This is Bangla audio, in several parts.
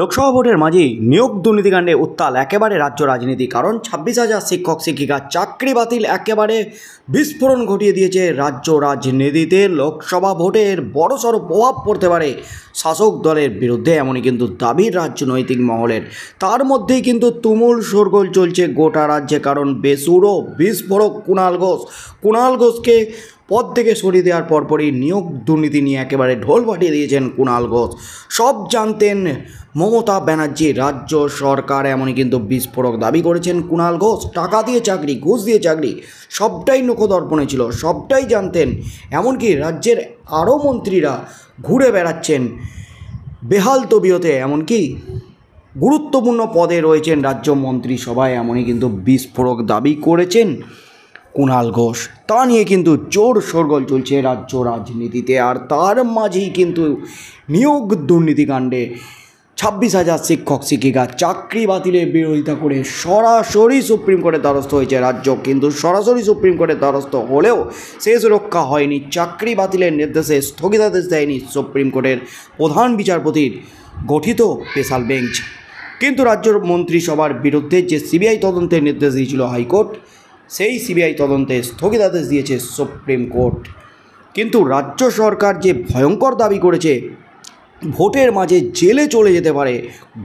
লোকসভা ভোটের মাঝেই নিয়োগ দুর্নীতিকাণ্ডে উত্তাল একেবারে রাজ্য রাজনীতি কারণ ছাব্বিশ হাজার শিক্ষক শিক্ষিকা চাকরি বাতিল একেবারে বিস্ফোরণ ঘটিয়ে দিয়েছে রাজ্য রাজনীতিতে লোকসভা ভোটের বড়সড় প্রভাব পড়তে পারে শাসক দলের বিরুদ্ধে এমনই কিন্তু দাবি রাজনৈতিক মহলের তার মধ্যেই কিন্তু তুমুল সরগোল চলছে গোটা রাজ্যে কারণ বেসুরো বিস্ফোরক কুণাল ঘোষ কুণাল ঘোষকে পদ থেকে সরিয়ে দেওয়ার পরপরই নিয়োগ দুর্নীতি নিয়ে একেবারে ঢোল পাঠিয়ে দিয়েছেন কুণাল ঘোষ সব জানতেন মমতা ব্যানার্জি রাজ্য সরকার এমনই কিন্তু বিস্ফোরক দাবি করেছেন কুণাল ঘোষ টাকা দিয়ে চাকরি ঘুষ দিয়ে চাকরি সবটাই নখদর্পণে ছিল সবটাই জানতেন এমনকি রাজ্যের আরও মন্ত্রীরা ঘুরে বেড়াচ্ছেন বেহাল তবিয়তে এমনকি গুরুত্বপূর্ণ পদে রয়েছেন রাজ্য সভায় এমনই কিন্তু বিস্ফোরক দাবি করেছেন কুণাল ঘোষ তা নিয়ে কিন্তু জোর সরগোল চলছে রাজ্য রাজনীতিতে আর তার মাঝেই কিন্তু নিয়োগ দুর্নীতিকাণ্ডে ছাব্বিশ হাজার শিক্ষক শিক্ষিকা চাকরি বাতিলের বিরোধিতা করে সরাসরি সুপ্রিম কোর্টের দ্বারস্থ হয়েছে রাজ্য কিন্তু সরাসরি সুপ্রিম কোর্টের দ্বারস্থ হলেও শেষ রক্ষা হয়নি চাকরি বাতিলের নির্দেশে স্থগিতাদেশ দেয়নি সুপ্রিম কোর্টের প্রধান বিচারপতির গঠিত স্পেশাল বেঞ্চ কিন্তু রাজ্যের মন্ত্রিসভার বিরুদ্ধে যে সিবিআই তদন্তের নির্দেশ দিয়েছিল হাইকোর্ট সেই সিবিআই তদন্তে স্থগিতাদেশ দিয়েছে সুপ্রিম কোর্ট কিন্তু রাজ্য সরকার যে ভয়ঙ্কর দাবি করেছে ভোটের মাঝে জেলে চলে যেতে পারে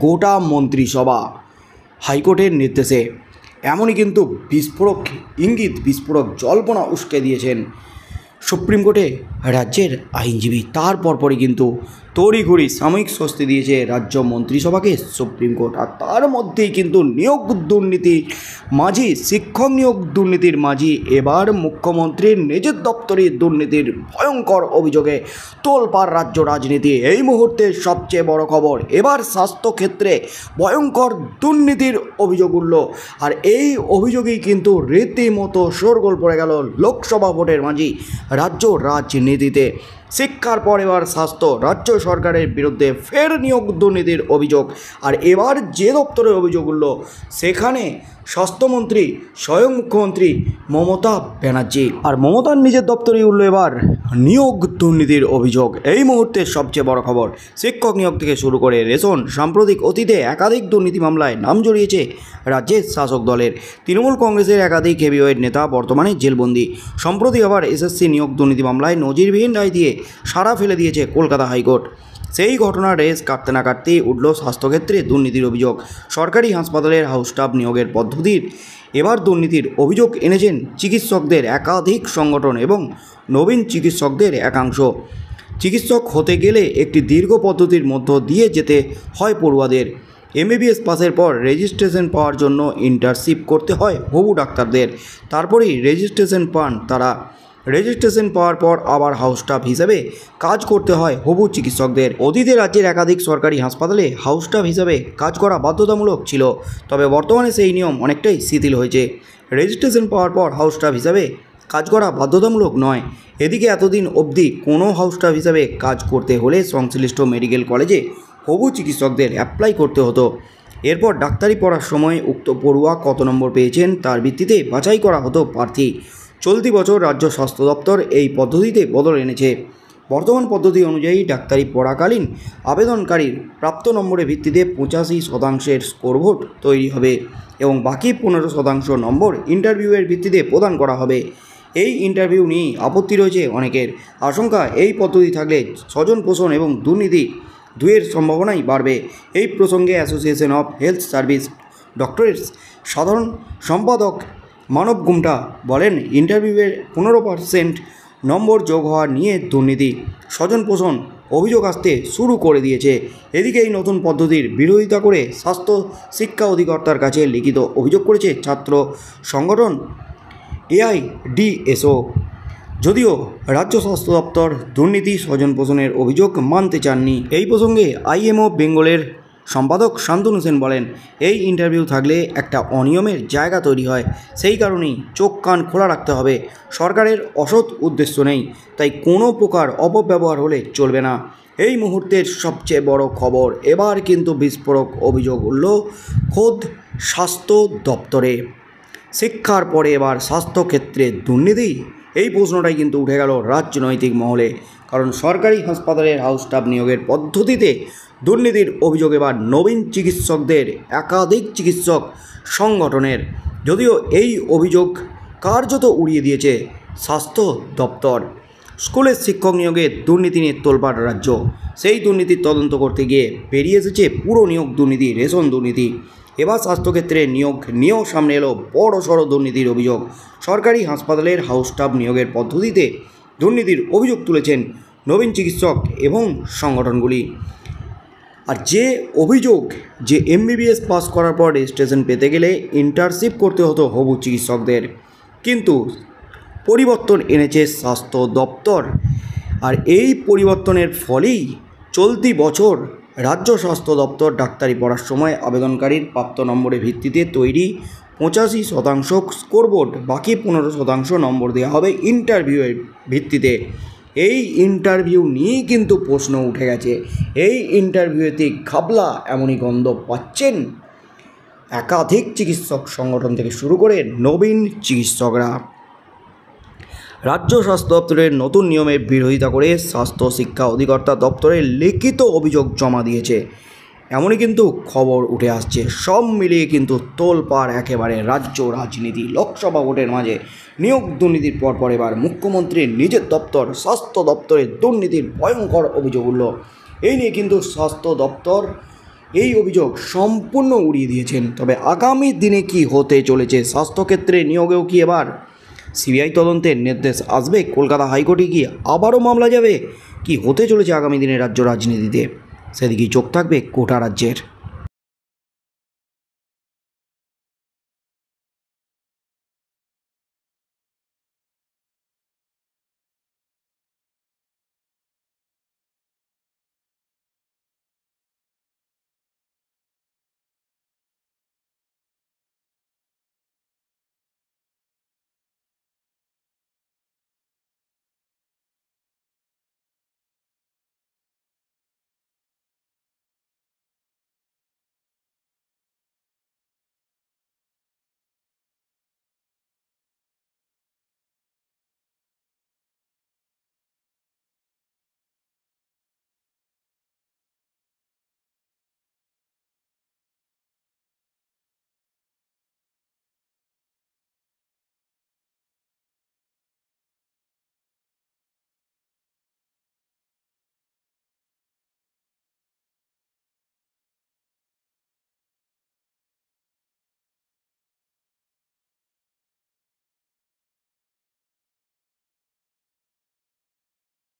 গোটা মন্ত্রিসভা হাইকোর্টের নির্দেশে এমনই কিন্তু বিস্ফোরক ইঙ্গিত বিস্ফোরক জল্পনা উস্কে দিয়েছেন সুপ্রিম কোর্টে রাজ্যের আইনজীবী তার পরপরই কিন্তু তড়িঘড়ি সাময়িক স্বস্তি দিয়েছে রাজ্য মন্ত্রিসভাকে সুপ্রিম কোর্ট আর তার মধ্যেই কিন্তু নিয়োগ দুর্নীতি মাঝি শিক্ষক নিয়োগ দুর্নীতির মাঝি এবার মুখ্যমন্ত্রীর নিজের দপ্তরে দুর্নীতির ভয়ঙ্কর অভিযোগে তোলপাড় রাজ্য রাজনীতি এই মুহূর্তে সবচেয়ে বড় খবর এবার স্বাস্থ্যক্ষেত্রে ভয়ঙ্কর দুর্নীতির অভিযোগ উঠল আর এই অভিযোগেই কিন্তু রীতিমতো শোরগোল পড়ে গেল লোকসভা ভোটের মাঝি राज्य राजनीति শিক্ষার পর এবার স্বাস্থ্য রাজ্য সরকারের বিরুদ্ধে ফের নিয়োগ দুর্নীতির অভিযোগ আর এবার যে দপ্তরের অভিযোগ উঠল সেখানে স্বাস্থ্যমন্ত্রী স্বয়ং মুখ্যমন্ত্রী মমতা ব্যানার্জি আর মমতার নিজের দপ্তরেই উঠল এবার নিয়োগ দুর্নীতির অভিযোগ এই মুহূর্তে সবচেয়ে বড় খবর শিক্ষক নিয়োগ থেকে শুরু করে রেশন সাম্প্রতিক অতীতে একাধিক দুর্নীতি মামলায় নাম জড়িয়েছে রাজ্যের শাসক দলের তৃণমূল কংগ্রেসের একাধিক হেভিওয়েট নেতা বর্তমানে জেলবন্দি সম্প্রতি আবার এসএসসি নিয়োগ দুর্নীতি মামলায় নজিরবিহীন রায় দিয়ে সারা ফেলে দিয়েছে কলকাতা হাইকোর্ট সেই ঘটনার রেস কাটতে না কাটতেই উঠল স্বাস্থ্যক্ষেত্রে দুর্নীতির অভিযোগ সরকারি হাসপাতালের হাউস স্টাফ নিয়োগের পদ্ধতির এবার দুর্নীতির অভিযোগ এনেছেন চিকিৎসকদের একাধিক সংগঠন এবং নবীন চিকিৎসকদের একাংশ চিকিৎসক হতে গেলে একটি দীর্ঘ পদ্ধতির মধ্য দিয়ে যেতে হয় পড়ুয়াদের এমবিবিএস পাসের পর রেজিস্ট্রেশন পাওয়ার জন্য ইন্টার্নশিপ করতে হয় হবু ডাক্তারদের তারপরেই রেজিস্ট্রেশন পান তারা রেজিস্ট্রেশন পাওয়ার পর আবার হাউস স্টাফ হিসেবে কাজ করতে হয় হবু চিকিৎসকদের অতীতে রাজ্যের একাধিক সরকারি হাসপাতালে হাউস স্টাফ হিসাবে কাজ করা বাধ্যতামূলক ছিল তবে বর্তমানে সেই নিয়ম অনেকটাই শিথিল হয়েছে রেজিস্ট্রেশন পাওয়ার পর হাউস স্টাফ হিসাবে কাজ করা বাধ্যতামূলক নয় এদিকে এতদিন অবধি কোনো হাউস স্টাফ হিসাবে কাজ করতে হলে সংশ্লিষ্ট মেডিকেল কলেজে হবু চিকিৎসকদের অ্যাপ্লাই করতে হতো এরপর ডাক্তারি পড়ার সময় উক্ত পড়ুয়া কত নম্বর পেয়েছেন তার ভিত্তিতে বাছাই করা হতো প্রার্থী চলতি বছর রাজ্য স্বাস্থ্য দপ্তর এই পদ্ধতিতে বদল এনেছে বর্তমান পদ্ধতি অনুযায়ী ডাক্তারি পড়াকালীন আবেদনকারীর প্রাপ্ত নম্বরের ভিত্তিতে পঁচাশি শতাংশের স্কোর ভোট তৈরি হবে এবং বাকি পনেরো শতাংশ নম্বর ইন্টারভিউয়ের ভিত্তিতে প্রদান করা হবে এই ইন্টারভিউ নিয়েই আপত্তি রয়েছে অনেকের আশঙ্কা এই পদ্ধতি থাকলে স্বজন পোষণ এবং দুর্নীতি দুয়ের সম্ভাবনাই বাড়বে এই প্রসঙ্গে association of health service doctorates সাধারণ সম্পাদক মানব গুমটা বলেন ইন্টারভিউয়ের পনেরো পার্সেন্ট নম্বর যোগ হওয়া নিয়ে দুর্নীতি স্বজন পোষণ অভিযোগ আসতে শুরু করে দিয়েছে এদিকে এই নতুন পদ্ধতির বিরোধিতা করে স্বাস্থ্য শিক্ষা অধিকর্তার কাছে লিখিত অভিযোগ করেছে ছাত্র সংগঠন এআইডিএসও যদিও রাজ্য স্বাস্থ্য দপ্তর দুর্নীতি স্বজন পোষণের অভিযোগ মানতে চাননি এই প্রসঙ্গে আইএমও বেঙ্গলের সম্পাদক শান্তন হোসেন বলেন এই ইন্টারভিউ থাকলে একটা অনিয়মের জায়গা তৈরি হয় সেই কারণেই চোখ কান খোলা রাখতে হবে সরকারের অসৎ উদ্দেশ্য নেই তাই কোনো প্রকার অপব্যবহার হলে চলবে না এই মুহূর্তের সবচেয়ে বড় খবর এবার কিন্তু বিস্ফোরক অভিযোগ উঠল খোদ স্বাস্থ্য দপ্তরে শিক্ষার পরে এবার স্বাস্থ্যক্ষেত্রে দুর্নীতি এই প্রশ্নটাই কিন্তু উঠে গেল রাজনৈতিক মহলে কারণ সরকারি হাসপাতালের হাউস স্টাফ নিয়োগের পদ্ধতিতে দুর্নীতির অভিযোগ এবার নবীন চিকিৎসকদের একাধিক চিকিৎসক সংগঠনের যদিও এই অভিযোগ কার্যত উড়িয়ে দিয়েছে স্বাস্থ্য দপ্তর স্কুলের শিক্ষক নিয়োগে দুর্নীতি নিয়ে তোলপাড় রাজ্য সেই দুর্নীতির তদন্ত করতে গিয়ে বেরিয়ে এসেছে পুরো নিয়োগ দুর্নীতি রেশন দুর্নীতি এবার স্বাস্থ্যক্ষেত্রে নিয়োগ নিয়েও সামনে এলো বড় সড়ো দুর্নীতির অভিযোগ সরকারি হাসপাতালের হাউস স্টাফ নিয়োগের পদ্ধতিতে দুর্নীতির অভিযোগ তুলেছেন নবীন চিকিৎসক এবং সংগঠনগুলি আর যে অভিযোগ যে এমবিবিএস পাস করার পর রেজিস্ট্রেশন পেতে গেলে ইন্টার্নশিপ করতে হতো হবু চিকিৎসকদের কিন্তু পরিবর্তন এনেছে স্বাস্থ্য দপ্তর আর এই পরিবর্তনের ফলেই চলতি বছর রাজ্য স্বাস্থ্য দপ্তর ডাক্তারি পড়ার সময় আবেদনকারীর প্রাপ্ত নম্বরের ভিত্তিতে তৈরি পঁচাশি শতাংশ স্কোরবোর্ড বাকি পনেরো শতাংশ নম্বর দেওয়া হবে ইন্টারভিউয়ের ভিত্তিতে এই ইন্টারভিউ নিয়েই কিন্তু প্রশ্ন উঠে গেছে এই ইন্টারভিউতে খাবলা এমনই গন্ধ পাচ্ছেন একাধিক চিকিৎসক সংগঠন থেকে শুরু করে নবীন চিকিৎসকরা রাজ্য স্বাস্থ্য দপ্তরের নতুন নিয়মের বিরোধিতা করে স্বাস্থ্য শিক্ষা অধিকর্তা দপ্তরে লিখিত অভিযোগ জমা দিয়েছে এমনই কিন্তু খবর উঠে আসছে সব মিলিয়ে কিন্তু তোলপাড় একেবারে রাজ্য রাজনীতি লোকসভা ভোটের মাঝে নিয়োগ দুর্নীতির পর পর এবার মুখ্যমন্ত্রীর নিজের দপ্তর স্বাস্থ্য দপ্তরে দুর্নীতির ভয়ঙ্কর অভিযোগ উঠল এই নিয়ে কিন্তু স্বাস্থ্য দপ্তর এই অভিযোগ সম্পূর্ণ উড়িয়ে দিয়েছেন তবে আগামী দিনে কি হতে চলেছে স্বাস্থ্যক্ষেত্রে নিয়োগেও কি এবার সিবিআই তদন্তের নির্দেশ আসবে কলকাতা হাইকোর্টে গিয়ে আবারও মামলা যাবে কি হতে চলেছে আগামী দিনে রাজ্য রাজনীতিতে সেদিকেই চোখ থাকবে কোটা রাজ্যের